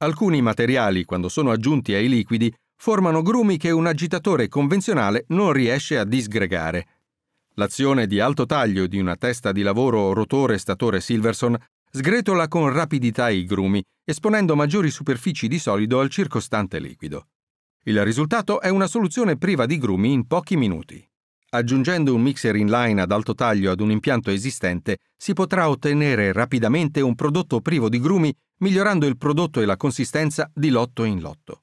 Alcuni materiali, quando sono aggiunti ai liquidi, formano grumi che un agitatore convenzionale non riesce a disgregare. L'azione di alto taglio di una testa di lavoro rotore-statore Silverson sgretola con rapidità i grumi, esponendo maggiori superfici di solido al circostante liquido. Il risultato è una soluzione priva di grumi in pochi minuti. Aggiungendo un mixer inline ad alto taglio ad un impianto esistente, si potrà ottenere rapidamente un prodotto privo di grumi, migliorando il prodotto e la consistenza di lotto in lotto.